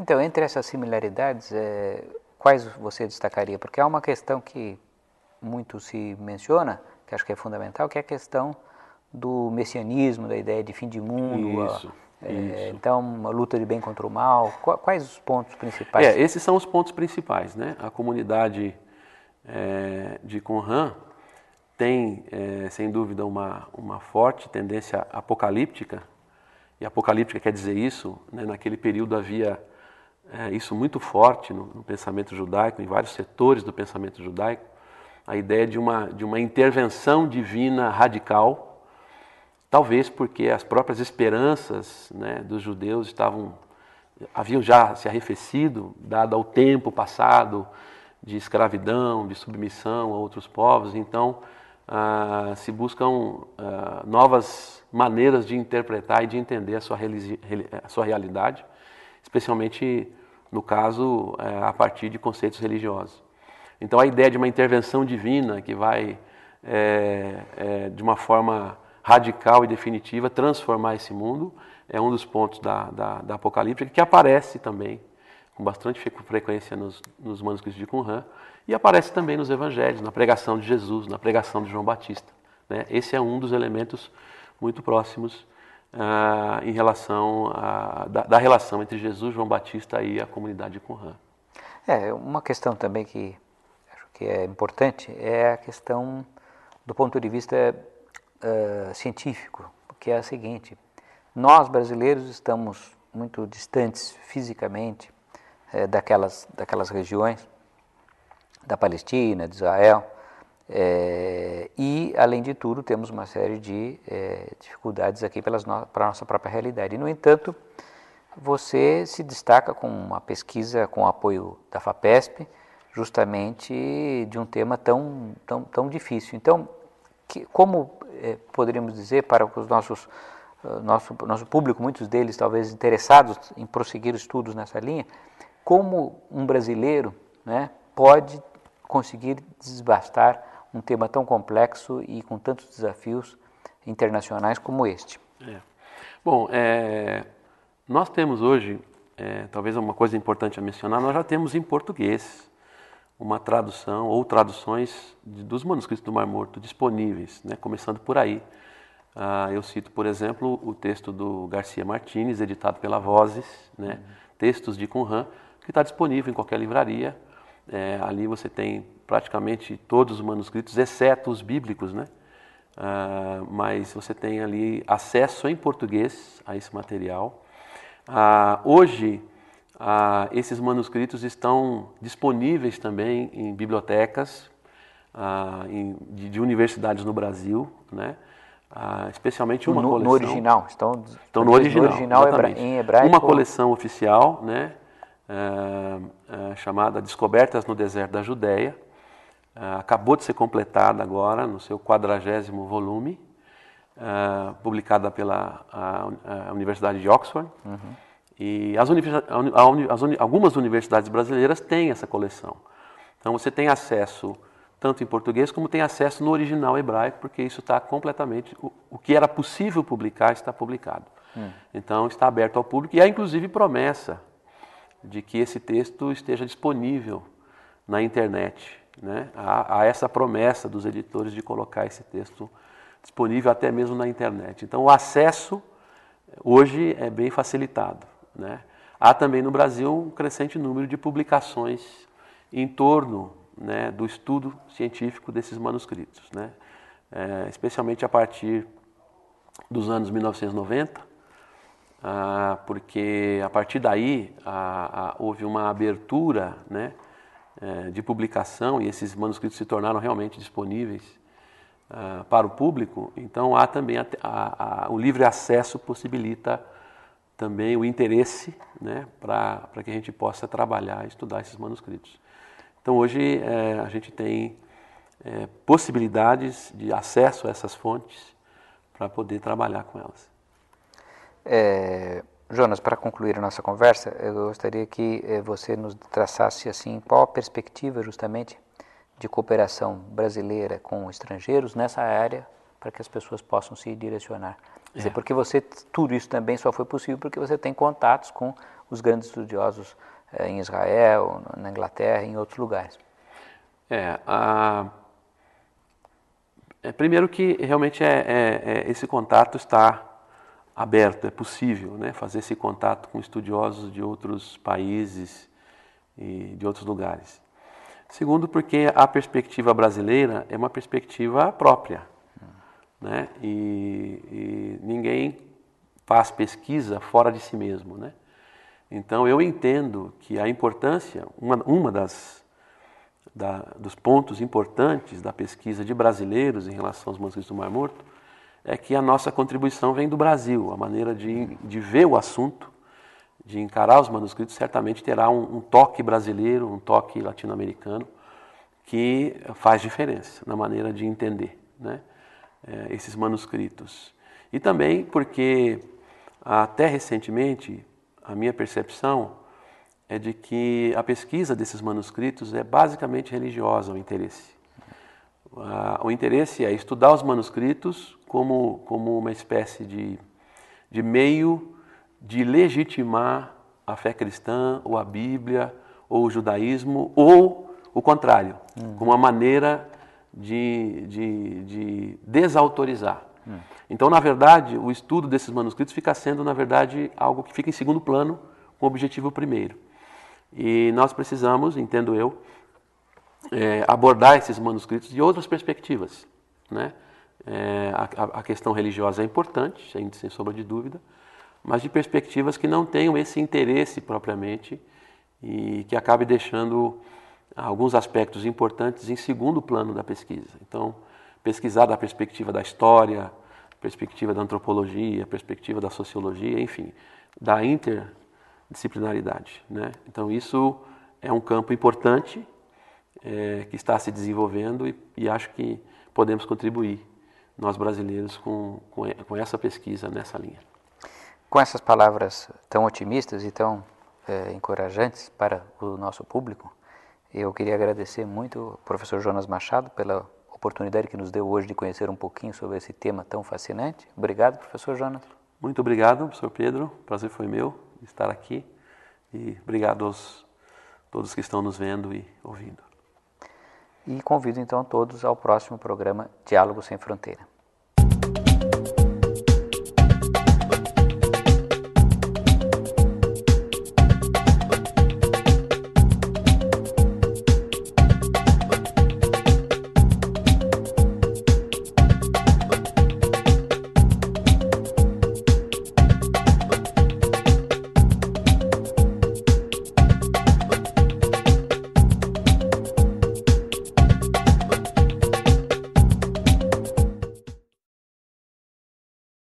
Então, entre essas similaridades, é, quais você destacaria? Porque há uma questão que muito se menciona, que acho que é fundamental, que é a questão do messianismo, da ideia de fim de mundo. Isso, a, eh, é, então, uma luta de bem contra o mal. Quais os pontos principais? É, esses são os pontos principais. Né? A comunidade é, de Conran tem, sem dúvida, uma, uma forte tendência apocalíptica. E apocalíptica quer dizer isso. Né? Naquele período havia é, isso muito forte no, no, pensamento judaico, em vários setores do pensamento judaico, a ideia de uma, de uma intervenção divina radical, talvez porque as próprias esperanças né, dos judeus estavam haviam já se arrefecido, dado ao tempo passado de escravidão, de submissão a outros povos, então ah, se buscam ah, novas maneiras de interpretar e de entender a sua, a sua realidade especialmente no caso é, a partir de conceitos religiosos. Então a ideia de uma intervenção divina que vai é, é, de uma forma radical e definitiva transformar esse mundo é um dos pontos da, da, da Apocalíptica que aparece também com bastante frequência nos, nos manuscritos de Qumran e aparece também nos Evangelhos, na pregação de Jesus, na pregação de João Batista. Né? Esse é um dos elementos muito próximos ah, em relação a, da, da, relação entre Jesus, João Batista e a comunidade de Qumran. É, uma questão também que acho que é importante é a questão do ponto de vista uh, científico, que é a seguinte: nós brasileiros estamos muito distantes fisicamente daquelas, daquelas regiões da Palestina, de Israel, é, e, além de tudo, temos uma série de é, dificuldades aqui para no a nossa própria realidade. E, no entanto, você se destaca com uma pesquisa com o apoio da FAPESP, justamente de um tema tão, tão, tão difícil. Então, que, como é, poderíamos dizer para os nossos nosso, nosso público, muitos deles talvez interessados em prosseguir estudos nessa linha, como um brasileiro né, pode conseguir desbastar um tema tão complexo e com tantos desafios internacionais como este. É. Bom, é, nós temos hoje, é, talvez uma coisa importante a mencionar, nós já temos em português uma tradução ou traduções de, dos manuscritos do Mar Morto disponíveis, né, começando por aí. Ah, eu cito, por exemplo, o texto do Garcia Martínez, editado pela Vozes, né, uhum. textos de Conran, que está disponível em qualquer livraria, é, ali você tem praticamente todos os manuscritos, exceto os bíblicos, né? Ah, mas você tem ali acesso em português a esse material. Ah, hoje, ah, esses manuscritos estão disponíveis também em bibliotecas em, de, de, universidades no Brasil, né? especialmente uma no, coleção. No original, estão, estão no original, original em hebraico. Uma coleção oficial, né? Eh, eh, chamada Descobertas no Deserto da Judéia. Eh, acabou de ser completada agora, no seu quadragésimo volume, publicada pela a, a Universidade de Oxford. Uhum. E as as uni algumas universidades brasileiras têm essa coleção. Então você tem acesso tanto em português como tem acesso no original hebraico, porque isso está completamente. O, o, que era possível publicar está publicado. Hum. Então está aberto ao público e há inclusive promessa de que esse texto esteja disponível na internet. Né? Há, há, essa promessa dos editores de colocar esse texto disponível até mesmo na internet. Então, o acesso eh, hoje é bem facilitado. Né? Há também no Brasil um crescente número de publicações em torno né, do estudo científico desses manuscritos, é, especialmente a partir dos anos 1990, ah, porque a partir daí houve uma abertura né, é, de publicação e esses manuscritos se tornaram realmente disponíveis ah, para o público. Então há também a, a, a, o livre acesso possibilita também o interesse né, para que a gente possa trabalhar e estudar esses manuscritos. Então hoje é, a gente tem é, possibilidades de acesso a essas fontes para poder trabalhar com elas. É, Jonas, para concluir a nossa conversa, eu gostaria que é, você nos traçasse assim qual a perspectiva justamente de cooperação brasileira com estrangeiros nessa área para que as pessoas possam se direcionar. Quer dizer, é. porque você tudo isso também só foi possível porque você tem contatos com os grandes estudiosos é, em Israel, na Inglaterra, em outros lugares. É, a... é primeiro que realmente é, é, é esse contato está aberto, é possível né, fazer esse contato com estudiosos de outros países e de outros lugares. Segundo, porque a perspectiva brasileira é uma perspectiva própria. Né? E, e ninguém faz pesquisa fora de si mesmo. Né? Então, eu entendo que a importância, uma, uma das, da, dos pontos importantes da pesquisa de brasileiros em relação aos manuscritos do Mar Morto, é que a nossa contribuição vem do Brasil. A maneira de, de ver o assunto, de encarar os manuscritos, certamente terá um, um toque brasileiro, um toque latino-americano, que faz diferença na maneira de entender né, é, esses manuscritos. E também porque, até recentemente, a minha percepção é de que a pesquisa desses manuscritos é basicamente religiosa o interesse o interesse é estudar os manuscritos como, como uma espécie de, de meio de legitimar a fé cristã, ou a Bíblia, ou o judaísmo, ou o contrário, hum. como uma maneira de, de, de desautorizar. Hum. Então, na verdade, o estudo desses manuscritos fica sendo, na verdade, algo que fica em segundo plano, com o objetivo primeiro. E nós precisamos, entendo eu, é, abordar esses manuscritos de outras perspectivas. Né? É, a, a, questão religiosa é importante, sem, sem sombra de dúvida, mas de perspectivas que não tenham esse interesse propriamente e que acabe deixando alguns aspectos importantes em segundo plano da pesquisa. Então, pesquisar da perspectiva da história, perspectiva da antropologia, perspectiva da sociologia, enfim, da interdisciplinaridade. Né? Então, isso é um campo importante é, que está se desenvolvendo e, e, acho que podemos contribuir, nós brasileiros, com, com, com, essa pesquisa nessa linha. Com essas palavras tão otimistas e tão é, encorajantes para o nosso público, eu queria agradecer muito ao professor Jonas Machado pela oportunidade que nos deu hoje de conhecer um pouquinho sobre esse tema tão fascinante. Obrigado, professor Jonas. Muito obrigado, professor Pedro. O prazer foi meu estar aqui. E obrigado aos todos que estão nos vendo e ouvindo e convido então todos ao próximo programa Diálogo Sem Fronteira.